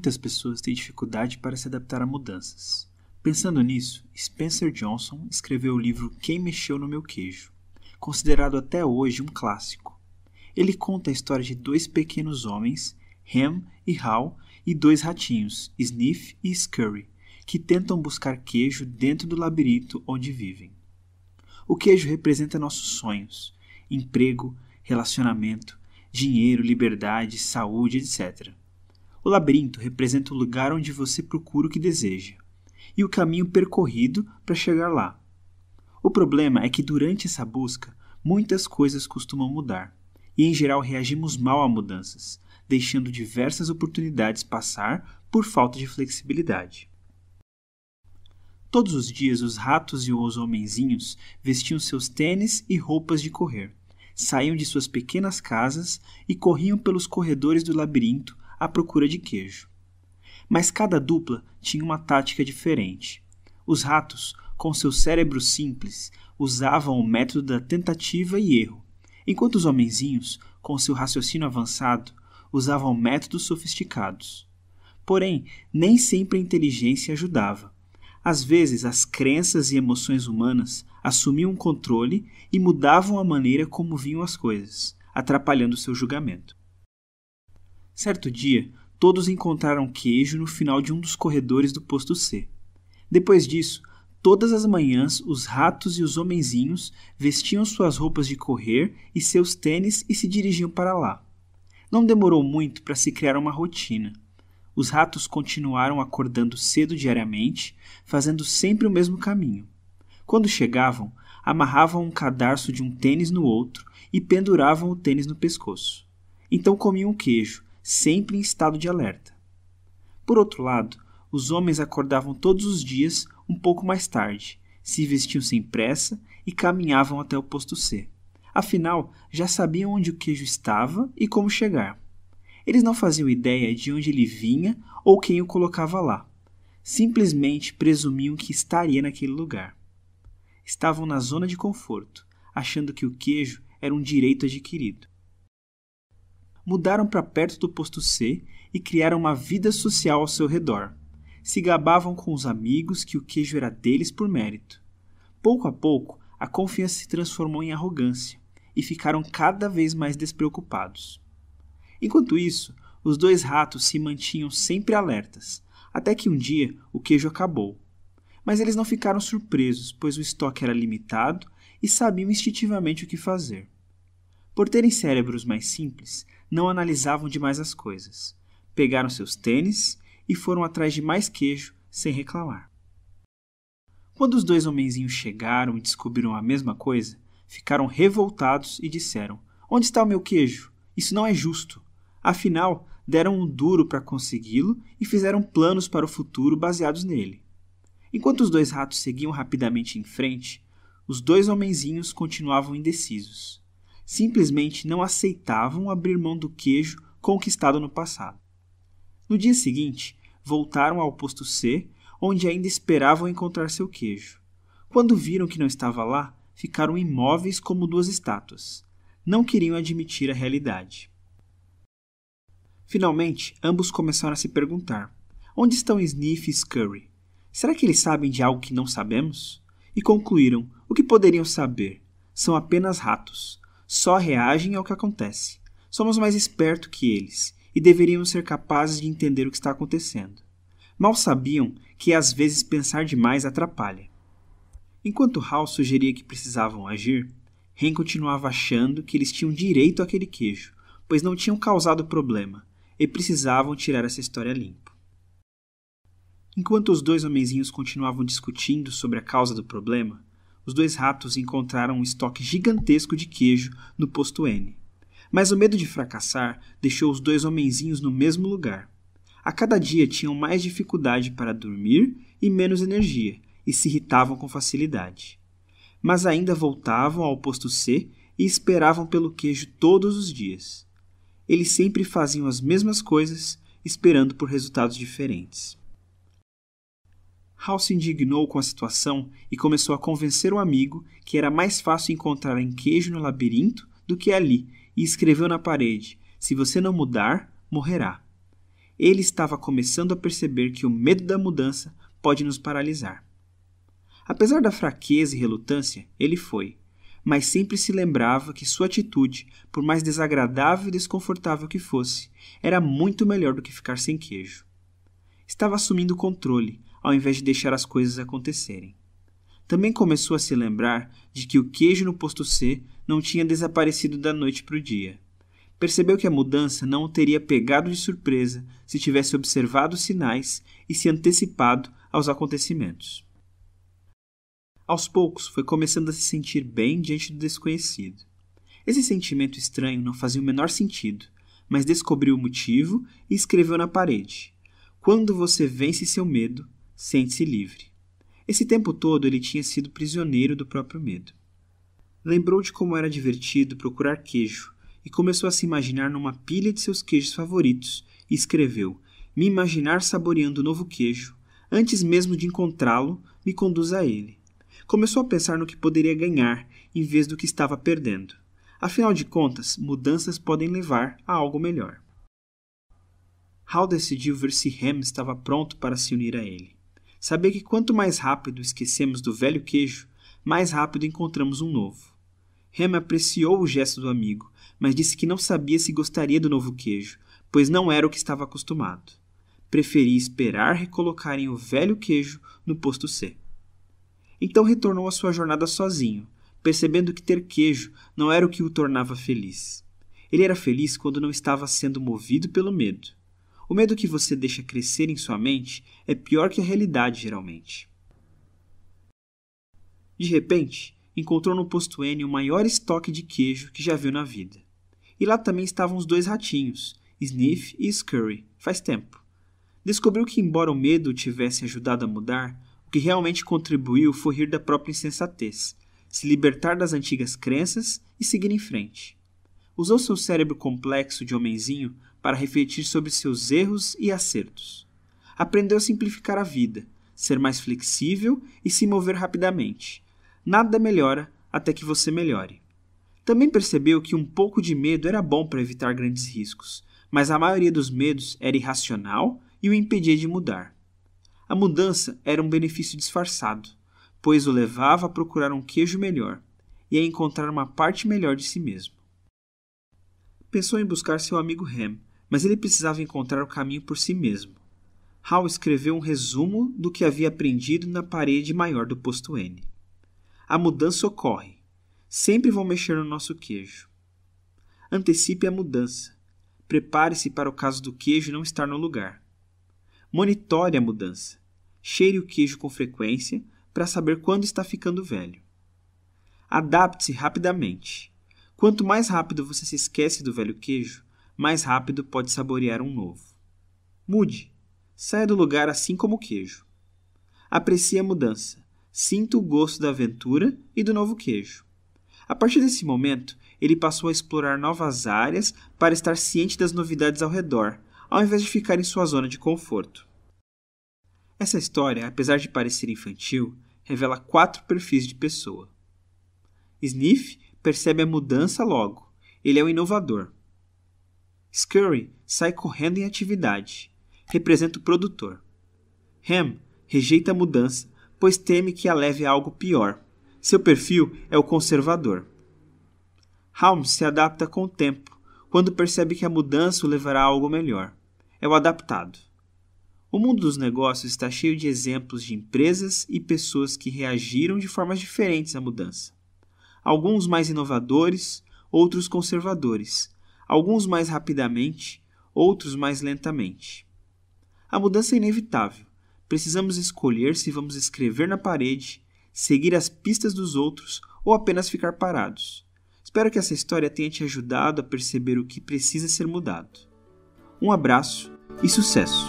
Muitas pessoas têm dificuldade para se adaptar a mudanças. Pensando nisso, Spencer Johnson escreveu o livro Quem Mexeu no Meu Queijo, considerado até hoje um clássico. Ele conta a história de dois pequenos homens, Ham e Hal, e dois ratinhos, Sniff e Scurry, que tentam buscar queijo dentro do labirinto onde vivem. O queijo representa nossos sonhos, emprego, relacionamento, dinheiro, liberdade, saúde, etc. O labirinto representa o lugar onde você procura o que deseja e o caminho percorrido para chegar lá. O problema é que durante essa busca, muitas coisas costumam mudar e, em geral, reagimos mal a mudanças, deixando diversas oportunidades passar por falta de flexibilidade. Todos os dias, os ratos e os homenzinhos vestiam seus tênis e roupas de correr, saíam de suas pequenas casas e corriam pelos corredores do labirinto à procura de queijo. Mas cada dupla tinha uma tática diferente. Os ratos, com seu cérebro simples, usavam o método da tentativa e erro, enquanto os homenzinhos, com seu raciocínio avançado, usavam métodos sofisticados. Porém, nem sempre a inteligência ajudava. Às vezes, as crenças e emoções humanas assumiam o controle e mudavam a maneira como vinham as coisas, atrapalhando seu julgamento. Certo dia, todos encontraram queijo no final de um dos corredores do posto C. Depois disso, todas as manhãs os ratos e os homenzinhos vestiam suas roupas de correr e seus tênis e se dirigiam para lá. Não demorou muito para se criar uma rotina. Os ratos continuaram acordando cedo diariamente, fazendo sempre o mesmo caminho. Quando chegavam, amarravam um cadarço de um tênis no outro e penduravam o tênis no pescoço. Então comiam queijo, sempre em estado de alerta. Por outro lado, os homens acordavam todos os dias um pouco mais tarde, se vestiam sem pressa e caminhavam até o posto C. Afinal, já sabiam onde o queijo estava e como chegar. Eles não faziam ideia de onde ele vinha ou quem o colocava lá. Simplesmente presumiam que estaria naquele lugar. Estavam na zona de conforto, achando que o queijo era um direito adquirido mudaram para perto do posto C e criaram uma vida social ao seu redor. Se gabavam com os amigos que o queijo era deles por mérito. Pouco a pouco, a confiança se transformou em arrogância e ficaram cada vez mais despreocupados. Enquanto isso, os dois ratos se mantinham sempre alertas, até que um dia o queijo acabou. Mas eles não ficaram surpresos, pois o estoque era limitado e sabiam instintivamente o que fazer. Por terem cérebros mais simples, não analisavam demais as coisas. Pegaram seus tênis e foram atrás de mais queijo sem reclamar. Quando os dois homenzinhos chegaram e descobriram a mesma coisa, ficaram revoltados e disseram: Onde está o meu queijo? Isso não é justo. Afinal, deram um duro para consegui-lo e fizeram planos para o futuro baseados nele. Enquanto os dois ratos seguiam rapidamente em frente, os dois homenzinhos continuavam indecisos simplesmente não aceitavam abrir mão do queijo conquistado no passado. No dia seguinte, voltaram ao posto C, onde ainda esperavam encontrar seu queijo. Quando viram que não estava lá, ficaram imóveis como duas estátuas. Não queriam admitir a realidade. Finalmente, ambos começaram a se perguntar: onde estão Sniff e Scurry? Será que eles sabem de algo que não sabemos? E concluíram: o que poderiam saber? São apenas ratos só reagem ao que acontece. Somos mais espertos que eles e deveríamos ser capazes de entender o que está acontecendo. Mal sabiam que às vezes pensar demais atrapalha. Enquanto Hal sugeria que precisavam agir, Ren continuava achando que eles tinham direito àquele queijo, pois não tinham causado problema e precisavam tirar essa história limpo. Enquanto os dois homenzinhos continuavam discutindo sobre a causa do problema, os dois ratos encontraram um estoque gigantesco de queijo no posto N. Mas o medo de fracassar deixou os dois homenzinhos no mesmo lugar. A cada dia tinham mais dificuldade para dormir e menos energia, e se irritavam com facilidade. Mas ainda voltavam ao posto C e esperavam pelo queijo todos os dias. Eles sempre faziam as mesmas coisas, esperando por resultados diferentes. Hal se indignou com a situação e começou a convencer o amigo que era mais fácil encontrar queijo no labirinto do que ali, e escreveu na parede: Se você não mudar, morrerá. Ele estava começando a perceber que o medo da mudança pode nos paralisar. Apesar da fraqueza e relutância, ele foi, mas sempre se lembrava que sua atitude, por mais desagradável e desconfortável que fosse, era muito melhor do que ficar sem queijo. Estava assumindo o controle, ao invés de deixar as coisas acontecerem. Também começou a se lembrar de que o queijo no posto C não tinha desaparecido da noite para o dia. Percebeu que a mudança não o teria pegado de surpresa se tivesse observado os sinais e se antecipado aos acontecimentos. Aos poucos foi começando a se sentir bem diante do desconhecido. Esse sentimento estranho não fazia o menor sentido, mas descobriu o motivo e escreveu na parede: Quando você vence seu medo, sente-se livre. Esse tempo todo ele tinha sido prisioneiro do próprio medo. Lembrou de como era divertido procurar queijo e começou a se imaginar numa pilha de seus queijos favoritos e escreveu: Me imaginar saboreando o novo queijo, antes mesmo de encontrá-lo, me conduz a ele. Começou a pensar no que poderia ganhar em vez do que estava perdendo. Afinal de contas, mudanças podem levar a algo melhor. Hal decidiu ver se Ham estava pronto para se unir a ele. Saber que quanto mais rápido esquecemos do velho queijo, mais rápido encontramos um novo. Rem apreciou o gesto do amigo, mas disse que não sabia se gostaria do novo queijo, pois não era o que estava acostumado. Preferia esperar recolocarem o velho queijo no posto C. Então retornou à sua jornada sozinho, percebendo que ter queijo não era o que o tornava feliz. Ele era feliz quando não estava sendo movido pelo medo. O medo que você deixa crescer em sua mente é pior que a realidade, geralmente. De repente, encontrou no posto N o maior estoque de queijo que já viu na vida. E lá também estavam os dois ratinhos, Sniff e Scurry, faz tempo. Descobriu que, embora o medo o tivesse ajudado a mudar, o que realmente contribuiu foi rir da própria insensatez, se libertar das antigas crenças e seguir em frente. Usou seu cérebro complexo de homenzinho para refletir sobre seus erros e acertos. Aprendeu a simplificar a vida, ser mais flexível e se mover rapidamente. Nada melhora até que você melhore. Também percebeu que um pouco de medo era bom para evitar grandes riscos, mas a maioria dos medos era irracional e o impedia de mudar. A mudança era um benefício disfarçado, pois o levava a procurar um queijo melhor e a encontrar uma parte melhor de si mesmo. Pensou em buscar seu amigo Ham, mas ele precisava encontrar o caminho por si mesmo. Hal escreveu um resumo do que havia aprendido na parede maior do posto N. A mudança ocorre. Sempre vão mexer no nosso queijo. Antecipe a mudança. Prepare-se para o caso do queijo não estar no lugar. Monitore a mudança. Cheire o queijo com frequência para saber quando está ficando velho. Adapte-se rapidamente. Quanto mais rápido você se esquece do velho queijo, mais rápido pode saborear um novo. Mude. Saia do lugar assim como o queijo. Aprecie a mudança. Sinta o gosto da aventura e do novo queijo. A partir desse momento, ele passou a explorar novas áreas para estar ciente das novidades ao redor, ao invés de ficar em sua zona de conforto. Essa história, apesar de parecer infantil, revela quatro perfis de pessoa. Sniff percebe a mudança logo. Ele é o um inovador, Scurry sai correndo em atividade. Representa o produtor. Ham rejeita a mudança, pois teme que a leve a algo pior. Seu perfil é o conservador. Holmes se adapta com o tempo, quando percebe que a mudança o levará a algo melhor. É o adaptado. O mundo dos negócios está cheio de exemplos de empresas e pessoas que reagiram de formas diferentes à mudança. Alguns mais inovadores, outros conservadores, alguns mais rapidamente, outros mais lentamente. A mudança é inevitável. Precisamos escolher se vamos escrever na parede, seguir as pistas dos outros ou apenas ficar parados. Espero que essa história tenha te ajudado a perceber o que precisa ser mudado. Um abraço e sucesso!